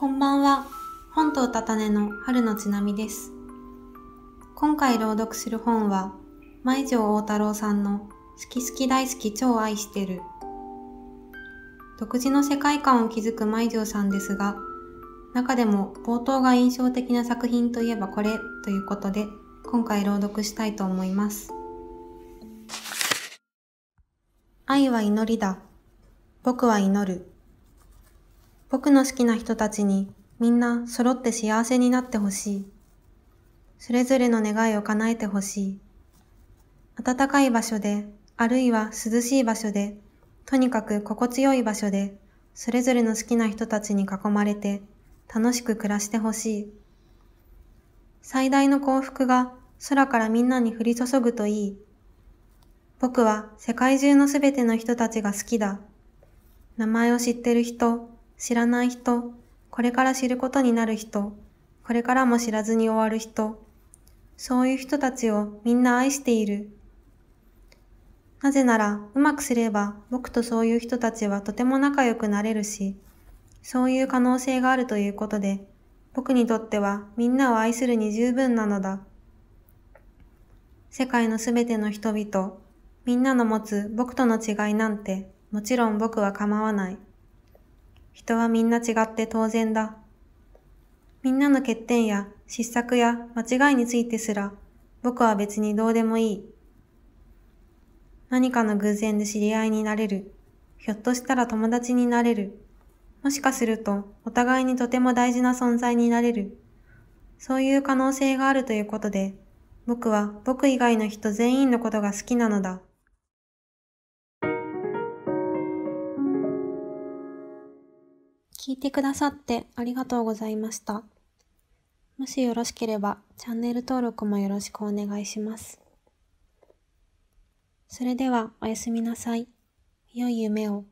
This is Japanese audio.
こんばんは。本島たたねの春のちなみです。今回朗読する本は、舞城大太郎さんの好き好き大好き超愛してる。独自の世界観を築く舞城さんですが、中でも冒頭が印象的な作品といえばこれということで、今回朗読したいと思います。愛は祈りだ。僕は祈る。僕の好きな人たちにみんな揃って幸せになってほしい。それぞれの願いを叶えてほしい。暖かい場所で、あるいは涼しい場所で、とにかく心地よい場所で、それぞれの好きな人たちに囲まれて、楽しく暮らしてほしい。最大の幸福が空からみんなに降り注ぐといい。僕は世界中のすべての人たちが好きだ。名前を知ってる人、知らない人、これから知ることになる人、これからも知らずに終わる人、そういう人たちをみんな愛している。なぜなら、うまくすれば僕とそういう人たちはとても仲良くなれるし、そういう可能性があるということで、僕にとってはみんなを愛するに十分なのだ。世界のすべての人々、みんなの持つ僕との違いなんて、もちろん僕は構わない。人はみんな違って当然だ。みんなの欠点や失策や間違いについてすら、僕は別にどうでもいい。何かの偶然で知り合いになれる。ひょっとしたら友達になれる。もしかすると、お互いにとても大事な存在になれる。そういう可能性があるということで、僕は僕以外の人全員のことが好きなのだ。聞いてくださってありがとうございました。もしよろしければチャンネル登録もよろしくお願いします。それではおやすみなさい。良い夢を。